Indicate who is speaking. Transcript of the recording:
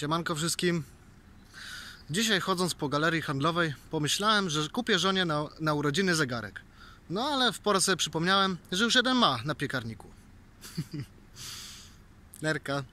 Speaker 1: Siemanko wszystkim. Dzisiaj chodząc po galerii handlowej pomyślałem, że kupię żonie na, na urodziny zegarek. No ale w porę sobie przypomniałem, że już jeden ma na piekarniku. Nerka.